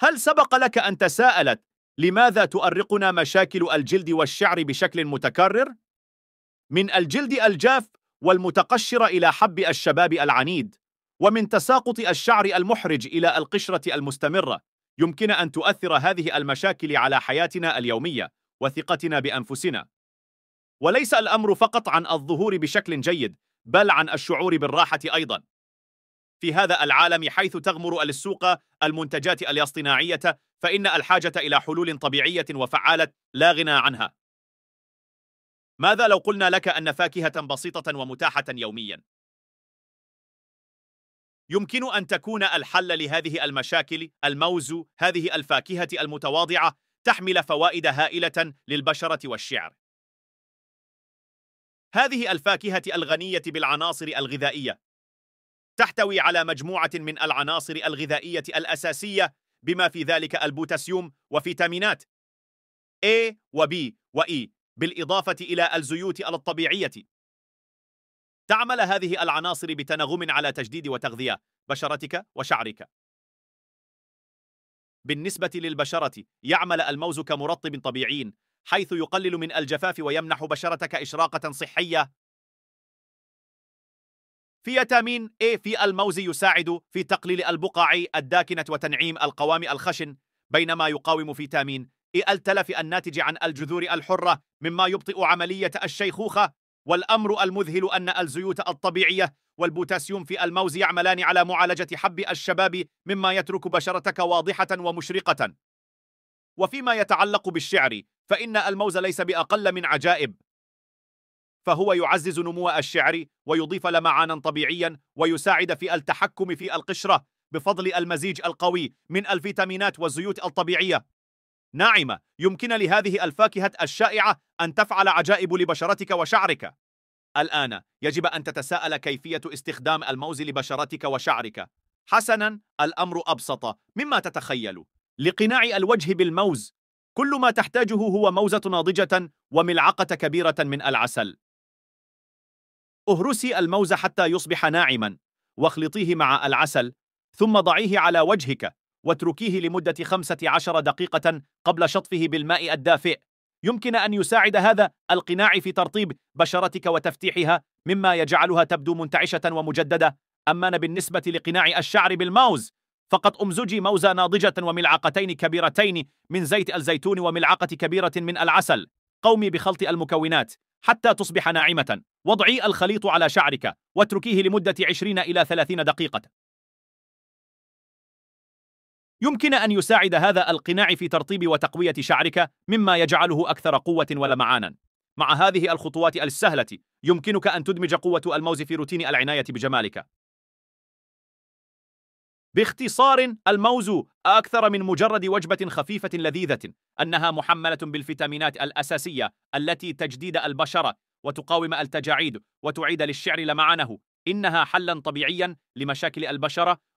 هل سبق لك أن تساءلت لماذا تؤرقنا مشاكل الجلد والشعر بشكل متكرر؟ من الجلد الجاف والمتقشر إلى حب الشباب العنيد ومن تساقط الشعر المحرج إلى القشرة المستمرة يمكن أن تؤثر هذه المشاكل على حياتنا اليومية وثقتنا بأنفسنا وليس الأمر فقط عن الظهور بشكل جيد بل عن الشعور بالراحة أيضاً في هذا العالم حيث تغمر السوق المنتجات الاصطناعية فإن الحاجة إلى حلول طبيعية وفعالة لا غنى عنها ماذا لو قلنا لك أن فاكهة بسيطة ومتاحة يوميا يمكن أن تكون الحل لهذه المشاكل الموز هذه الفاكهة المتواضعة تحمل فوائد هائلة للبشرة والشعر هذه الفاكهة الغنية بالعناصر الغذائية تحتوي على مجموعة من العناصر الغذائية الأساسية بما في ذلك البوتاسيوم وفيتامينات A و B و E بالإضافة إلى الزيوت الطبيعية تعمل هذه العناصر بتناغم على تجديد وتغذية بشرتك وشعرك بالنسبة للبشرة يعمل الموز كمرطب طبيعي حيث يقلل من الجفاف ويمنح بشرتك إشراقة صحية فيتامين A في الموز يساعد في تقليل البقع الداكنة وتنعيم القوام الخشن بينما يقاوم فيتامين A التلف الناتج عن الجذور الحرة مما يبطئ عملية الشيخوخة والأمر المذهل أن الزيوت الطبيعية والبوتاسيوم في الموز يعملان على معالجة حب الشباب مما يترك بشرتك واضحة ومشرقة وفيما يتعلق بالشعر فإن الموز ليس بأقل من عجائب فهو يعزز نمو الشعر ويضيف لمعانا طبيعيا ويساعد في التحكم في القشرة بفضل المزيج القوي من الفيتامينات والزيوت الطبيعية ناعمة يمكن لهذه الفاكهة الشائعة أن تفعل عجائب لبشرتك وشعرك الآن يجب أن تتساءل كيفية استخدام الموز لبشرتك وشعرك حسناً الأمر أبسط مما تتخيل لقناع الوجه بالموز كل ما تحتاجه هو موزة ناضجة وملعقة كبيرة من العسل اهرسي الموز حتى يصبح ناعما واخلطيه مع العسل ثم ضعيه على وجهك واتركيه لمدة خمسة عشر دقيقة قبل شطفه بالماء الدافئ يمكن أن يساعد هذا القناع في ترطيب بشرتك وتفتيحها مما يجعلها تبدو منتعشة ومجددة أما بالنسبة لقناع الشعر بالموز فقد أمزجي موزة ناضجة وملعقتين كبيرتين من زيت الزيتون وملعقة كبيرة من العسل قومي بخلط المكونات حتى تصبح ناعمة وضعي الخليط على شعرك واتركيه لمدة 20 إلى 30 دقيقة يمكن أن يساعد هذا القناع في ترطيب وتقوية شعرك مما يجعله أكثر قوة ولمعانا مع هذه الخطوات السهلة يمكنك أن تدمج قوة الموز في روتين العناية بجمالك باختصار الموز أكثر من مجرد وجبة خفيفة لذيذة أنها محملة بالفيتامينات الأساسية التي تجديد البشرة وتقاوم التجاعيد وتعيد للشعر لمعانه إنها حلا طبيعيا لمشاكل البشرة